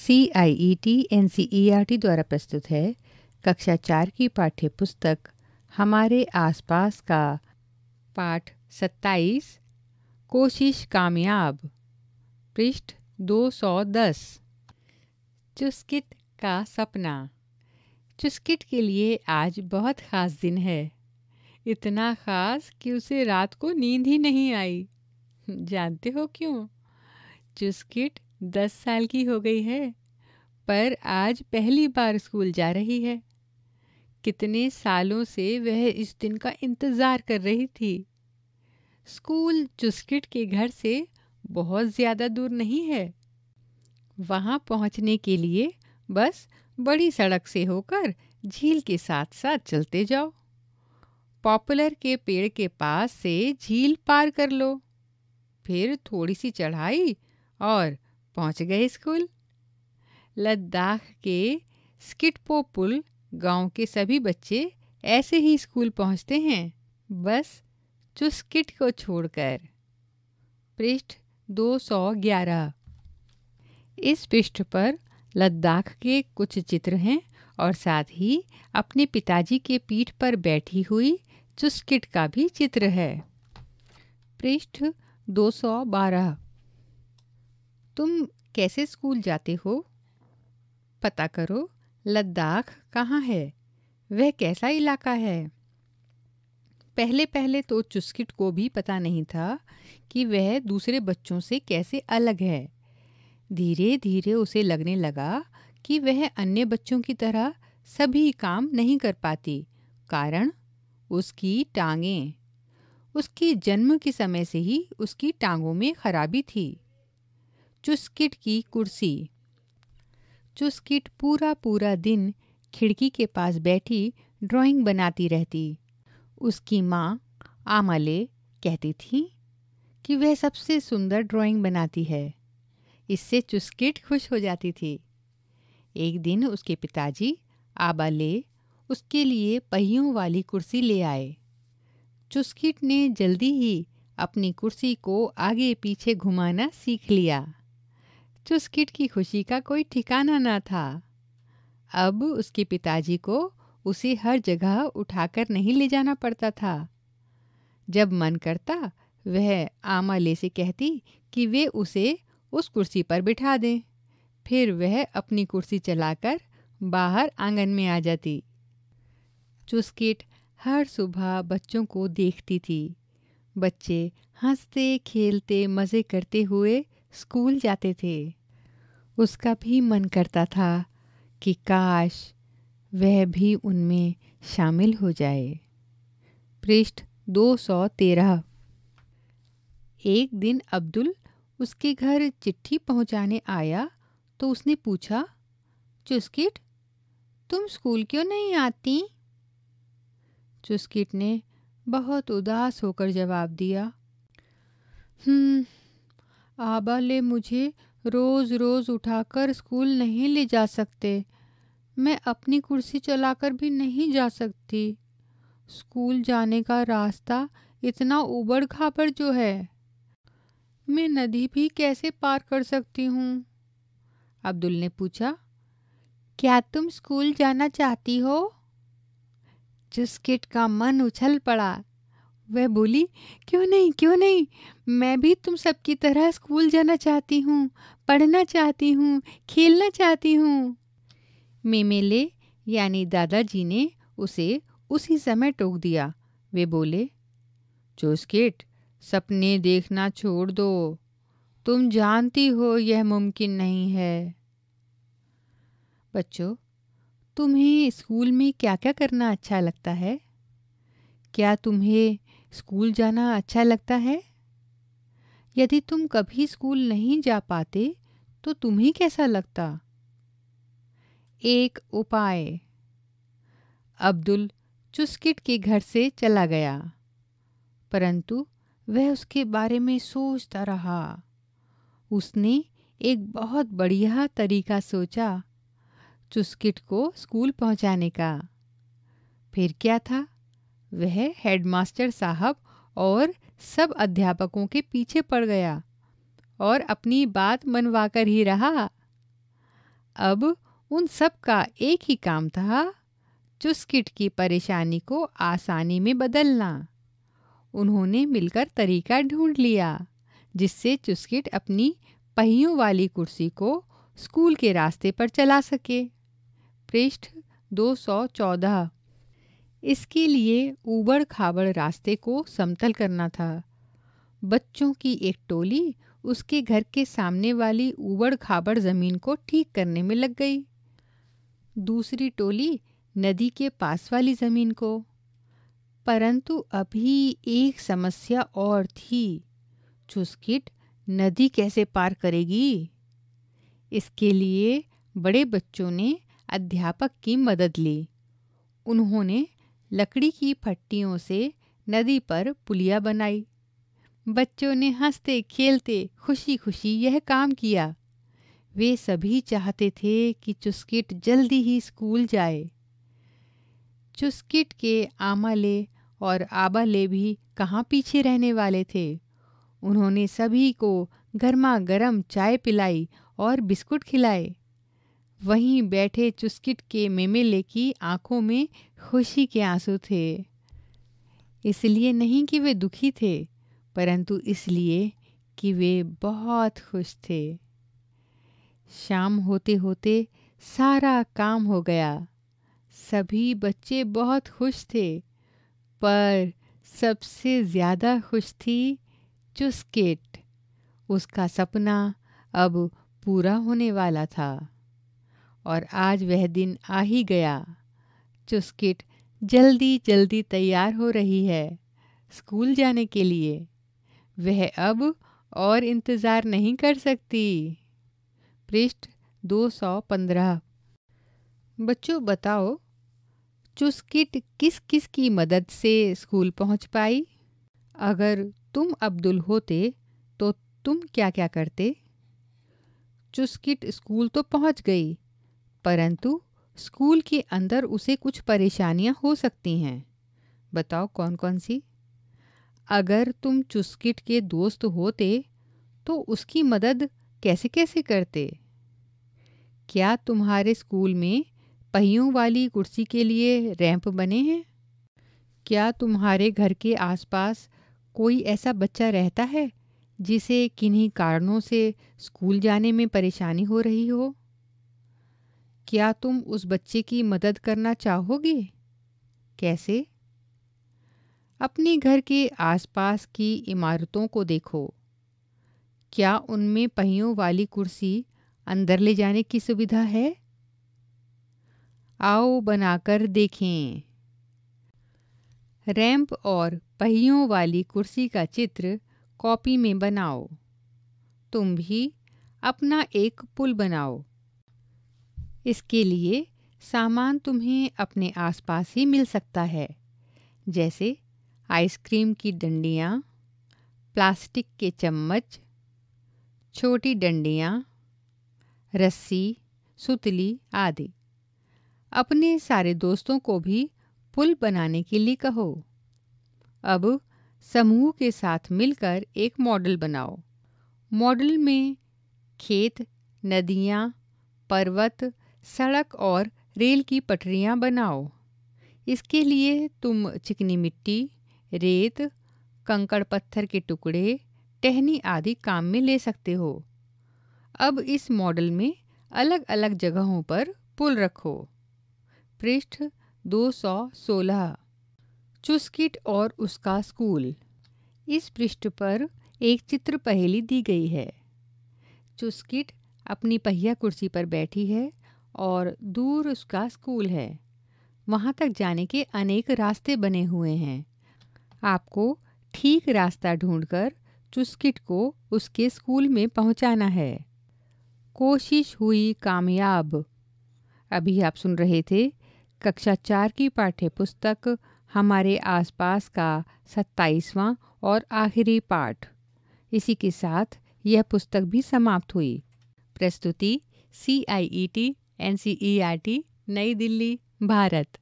C I E T N C E R T द्वारा प्रस्तुत है कक्षा चार की पाठ्य पुस्तक हमारे आसपास का पाठ सत्ताईस कोशिश कामयाब पृष्ठ दो सौ दस चुस्किट का सपना चुस्किट के लिए आज बहुत ख़ास दिन है इतना ख़ास कि उसे रात को नींद ही नहीं आई जानते हो क्यों चुस्किट दस साल की हो गई है पर आज पहली बार स्कूल जा रही है कितने सालों से वह इस दिन का इंतज़ार कर रही थी स्कूल चुस्किट के घर से बहुत ज़्यादा दूर नहीं है वहाँ पहुँचने के लिए बस बड़ी सड़क से होकर झील के साथ साथ चलते जाओ पॉपुलर के पेड़ के पास से झील पार कर लो फिर थोड़ी सी चढ़ाई और पहुंच गए स्कूल लद्दाख के पुल गांव के सभी बच्चे ऐसे ही स्कूल पहुंचते हैं बस चुस्किट को छोड़कर पृष्ठ 211 इस पृष्ठ पर लद्दाख के कुछ चित्र हैं और साथ ही अपने पिताजी के पीठ पर बैठी हुई चुस्किट का भी चित्र है पृष्ठ 212 तुम कैसे स्कूल जाते हो पता करो लद्दाख कहाँ है वह कैसा इलाका है पहले पहले तो चुस्किट को भी पता नहीं था कि वह दूसरे बच्चों से कैसे अलग है धीरे धीरे उसे लगने लगा कि वह अन्य बच्चों की तरह सभी काम नहीं कर पाती कारण उसकी टांगें उसके जन्म के समय से ही उसकी टांगों में खराबी थी चुस्किट की कुर्सी चुस्किट पूरा पूरा दिन खिड़की के पास बैठी ड्राइंग बनाती रहती उसकी माँ आमले कहती थी कि वह सबसे सुंदर ड्राइंग बनाती है इससे चुस्किट खुश हो जाती थी एक दिन उसके पिताजी आबाले उसके लिए पहियों वाली कुर्सी ले आए चुस्किट ने जल्दी ही अपनी कुर्सी को आगे पीछे घुमाना सीख लिया तो स्किट की खुशी का कोई ठिकाना ना था अब उसके पिताजी को उसे हर जगह उठाकर नहीं ले जाना पड़ता था जब मन करता वह आमा ले से कहती कि वे उसे उस कुर्सी पर बिठा दें फिर वह अपनी कुर्सी चलाकर बाहर आंगन में आ जाती चुस्किट हर सुबह बच्चों को देखती थी बच्चे हंसते खेलते मज़े करते हुए स्कूल जाते थे उसका भी मन करता था कि काश वह भी उनमें शामिल हो जाए पृष्ठ 213 एक दिन अब्दुल उसके घर चिट्ठी पहुंचाने आया तो उसने पूछा चुस्किट तुम स्कूल क्यों नहीं आती चुस्किट ने बहुत उदास होकर जवाब दिया हम्म आबा ले मुझे रोज़ रोज़ उठाकर स्कूल नहीं ले जा सकते मैं अपनी कुर्सी चलाकर भी नहीं जा सकती स्कूल जाने का रास्ता इतना उबड़ खाबड़ जो है मैं नदी भी कैसे पार कर सकती हूँ अब्दुल ने पूछा क्या तुम स्कूल जाना चाहती हो किट का मन उछल पड़ा वह बोली क्यों नहीं क्यों नहीं मैं भी तुम सबकी तरह स्कूल जाना चाहती हूँ पढ़ना चाहती हूँ खेलना चाहती हूँ मेमेले यानी दादाजी ने उसे उसी समय टोक दिया वे बोले चोस्किट सपने देखना छोड़ दो तुम जानती हो यह मुमकिन नहीं है बच्चों तुम्हें स्कूल में क्या क्या करना अच्छा लगता है क्या तुम्हें स्कूल जाना अच्छा लगता है यदि तुम कभी स्कूल नहीं जा पाते तो तुम्हें कैसा लगता एक उपाय अब्दुल चुस्किट के घर से चला गया परंतु वह उसके बारे में सोचता रहा उसने एक बहुत बढ़िया तरीका सोचा चुस्किट को स्कूल पहुंचाने का फिर क्या था वह हेडमास्टर साहब और सब अध्यापकों के पीछे पड़ गया और अपनी बात मनवा कर ही रहा अब उन सब का एक ही काम था चुस्किट की परेशानी को आसानी में बदलना उन्होंने मिलकर तरीका ढूंढ लिया जिससे चुस्किट अपनी पहियों वाली कुर्सी को स्कूल के रास्ते पर चला सके पृष्ठ 214 इसके लिए ऊबड़ खाबड़ रास्ते को समतल करना था बच्चों की एक टोली उसके घर के सामने वाली ऊबड़ खाबड़ ज़मीन को ठीक करने में लग गई दूसरी टोली नदी के पास वाली ज़मीन को परंतु अभी एक समस्या और थी चुस्किट नदी कैसे पार करेगी इसके लिए बड़े बच्चों ने अध्यापक की मदद ली उन्होंने लकड़ी की फट्टियों से नदी पर पुलिया बनाई बच्चों ने हंसते खेलते खुशी खुशी यह काम किया वे सभी चाहते थे कि चुस्किट जल्दी ही स्कूल जाए चुस्किट के आमाले और आबाले भी कहाँ पीछे रहने वाले थे उन्होंने सभी को गर्मा गर्म चाय पिलाई और बिस्कुट खिलाए वहीं बैठे चुस्किट के मेमेले की आंखों में खुशी के आंसू थे इसलिए नहीं कि वे दुखी थे परंतु इसलिए कि वे बहुत खुश थे शाम होते होते सारा काम हो गया सभी बच्चे बहुत खुश थे पर सबसे ज़्यादा खुश थी चुस्किट उसका सपना अब पूरा होने वाला था और आज वह दिन आ ही गया चुस्किट जल्दी जल्दी तैयार हो रही है स्कूल जाने के लिए वह अब और इंतज़ार नहीं कर सकती पृष्ठ 215 बच्चों बताओ चुस्किट किस किस की मदद से स्कूल पहुंच पाई अगर तुम अब्दुल होते तो तुम क्या क्या करते चुस्किट स्कूल तो पहुंच गई परंतु स्कूल के अंदर उसे कुछ परेशानियां हो सकती हैं बताओ कौन कौन सी अगर तुम चुस्किट के दोस्त होते तो उसकी मदद कैसे कैसे करते क्या तुम्हारे स्कूल में पहियों वाली कुर्सी के लिए रैंप बने हैं क्या तुम्हारे घर के आसपास कोई ऐसा बच्चा रहता है जिसे किन्हीं कारणों से स्कूल जाने में परेशानी हो रही हो क्या तुम उस बच्चे की मदद करना चाहोगे कैसे अपने घर के आसपास की इमारतों को देखो क्या उनमें पहियों वाली कुर्सी अंदर ले जाने की सुविधा है आओ बनाकर देखें रैंप और पहियों वाली कुर्सी का चित्र कॉपी में बनाओ तुम भी अपना एक पुल बनाओ इसके लिए सामान तुम्हें अपने आसपास ही मिल सकता है जैसे आइसक्रीम की डंडियाँ प्लास्टिक के चम्मच छोटी डंडियाँ रस्सी सुतली आदि अपने सारे दोस्तों को भी पुल बनाने के लिए कहो अब समूह के साथ मिलकर एक मॉडल बनाओ मॉडल में खेत नदियाँ पर्वत सड़क और रेल की पटरियाँ बनाओ इसके लिए तुम चिकनी मिट्टी रेत कंकड़ पत्थर के टुकड़े टहनी आदि काम में ले सकते हो अब इस मॉडल में अलग अलग जगहों पर पुल रखो पृष्ठ 216 चुस्किट और उसका स्कूल इस पृष्ठ पर एक चित्र पहेली दी गई है चुस्किट अपनी पहिया कुर्सी पर बैठी है और दूर उसका स्कूल है वहाँ तक जाने के अनेक रास्ते बने हुए हैं आपको ठीक रास्ता ढूंढकर चुस्किट को उसके स्कूल में पहुँचाना है कोशिश हुई कामयाब अभी आप सुन रहे थे कक्षा चार की पाठ्यपुस्तक हमारे आसपास का सत्ताईसवां और आखिरी पाठ इसी के साथ यह पुस्तक भी समाप्त हुई प्रस्तुति C I E T N C E R T नई दिल्ली भारत